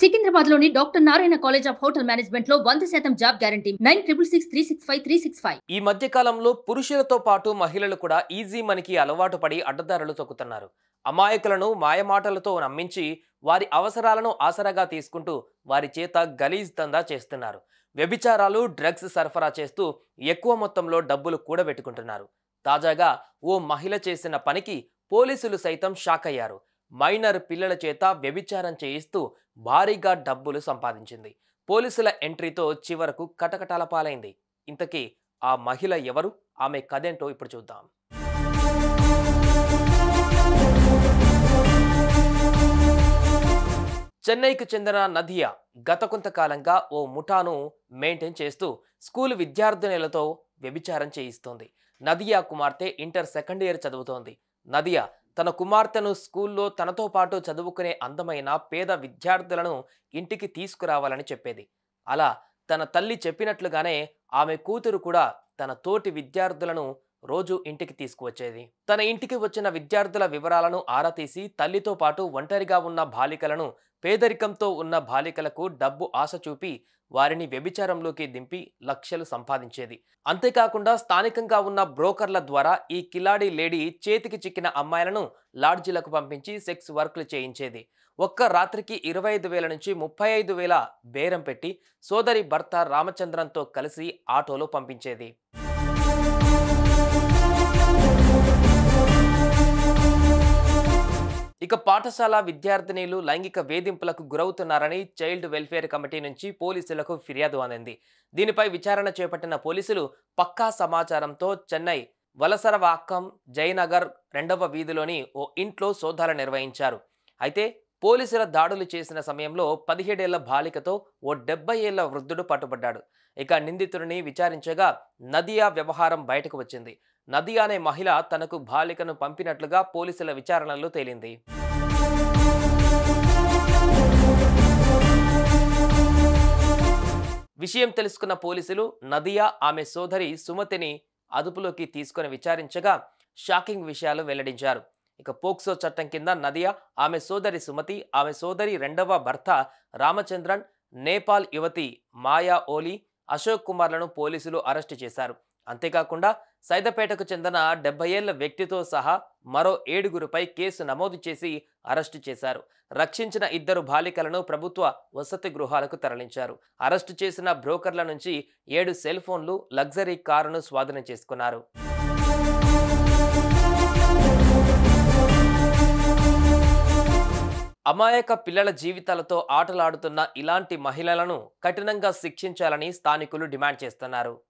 సికింద్రాబాద్ లోని doctor Narayana college of hotel management లో వంద శాతం job guarantee nine triple six three six five three six five ఈ మధ్య కాలంలో పురుషులతో పాటు మహిళలు కూడా ఈజీ మనకి అలవాటు పడి అడ్డదారులు తొక్కుతున్నారు అమాయకులను మాయమాటలతో నమ్మించి వారి అవసరాలను ఆసరాగా తీసుకుంటూ వారి చేత గలీజ్ దందా చేస్తున్నారు వ్యభిచారాలు డ్రగ్స్ సరఫరా చేస్తూ ఎక్కువ మొత్తంలో డబ్బులు కూడబెట్టుకుంటున్నారు తాజాగా ఓ మహిళ చేసిన పనికి పోలీసులు సైతం షాక్ అయ్యారు మైనర్ పిల్లల చేత వ్యభిచారం చేయిస్తూ భారీగా డబ్బులు సంపాదించింది పోలీసుల ఎంట్రీతో చివరకు కటకటాల పాలైంది ఇంతకీ ఆ మహిళ ఎవరు ఆమె కదేంటో ఇప్పుడు చూద్దాం చెన్నైకి చెందిన నదియా గత కొంతకాలంగా ఓ ముఠాను మెయింటైన్ చేస్తూ స్కూల్ విద్యార్థినులతో వ్యభిచారం చేయిస్తోంది నదియా కుమార్తె ఇంటర్ సెకండ్ ఇయర్ చదువుతోంది నదియా తన కుమార్తెను స్కూల్లో తనతో పాటు చదువుకునే అందమైన పేద విద్యార్థులను ఇంటికి తీసుకురావాలని చెప్పేది అలా తన తల్లి చెప్పినట్లుగానే ఆమె కూతురు కూడా తన తోటి విద్యార్థులను రోజు ఇంటికి తీసుకువచ్చేది తన ఇంటికి వచ్చిన విద్యార్థుల వివరాలను ఆరా తీసి తల్లితో పాటు ఒంటరిగా ఉన్న బాలికలను పేదరికంతో ఉన్న బాలికలకు డబ్బు ఆశ చూపి వారిని వ్యభిచారంలోకి దింపి లక్షలు సంపాదించేది అంతేకాకుండా స్థానికంగా ఉన్న బ్రోకర్ల ద్వారా ఈ కిలాడీ లేడీ చేతికి చిక్కిన అమ్మాయిలను లాడ్జీలకు పంపించి సెక్స్ వర్క్లు చేయించేది ఒక్క రాత్రికి ఇరవై ఐదు వేల నుంచి ముప్పై ఐదు వేల బేరం పెట్టి సోదరి భర్త రామచంద్రంతో కలిసి ఆటోలో పంపించేది ఇక పాఠశాల విద్యార్థినీలు లైంగిక వేధింపులకు గురవుతున్నారని చైల్డ్ వెల్ఫేర్ కమిటీ నుంచి పోలీసులకు ఫిర్యాదు అందింది దీనిపై విచారణ చేపట్టిన పోలీసులు పక్కా సమాచారంతో చెన్నై వలసరవాక్కం జయనగర్ రెండవ వీధిలోని ఓ ఇంట్లో సోదాలు నిర్వహించారు అయితే పోలీసుల దాడులు చేసిన సమయంలో పదిహేడేళ్ల బాలికతో ఓ డెబ్బై ఏళ్ల వృద్ధుడు పట్టుబడ్డాడు ఇక నిందితుడిని విచారించగా నదియా వ్యవహారం బయటకు వచ్చింది నదియా అనే మహిళ తనకు బాలికను పంపినట్లుగా పోలీసుల విచారణలో తేలింది విషయం తెలుసుకున్న పోలీసులు నదియా ఆమె సోదరి సుమతిని అదుపులోకి తీసుకుని విచారించగా షాకింగ్ విషయాలు వెల్లడించారు ఇక పోక్సో చట్టం కింద నదియా ఆమె సోదరి సుమతి ఆమె సోదరి రెండవ భర్త రామచంద్రన్ నేపాల్ యువతి మాయా ఓలీ అశోక్ కుమార్లను పోలీసులు అరెస్టు చేశారు అంతేకాకుండా సైదపేటకు చెందిన డెబ్బై ఏళ్ల వ్యక్తితో సహా మరో ఏడుగురుపై కేసు నమోదు చేసి అరెస్టు చేశారు రక్షించిన ఇద్దరు బాలికలను ప్రభుత్వ వసతి గృహాలకు తరలించారు అరెస్టు చేసిన బ్రోకర్ల నుంచి ఏడు సెల్ ఫోన్లు లగ్జరీ కారును స్వాధీనం చేసుకున్నారు అమాయక పిల్లల జీవితాలతో ఆటలాడుతున్న ఇలాంటి మహిళలను కఠినంగా శిక్షించాలని స్థానికులు డిమాండ్ చేస్తున్నారు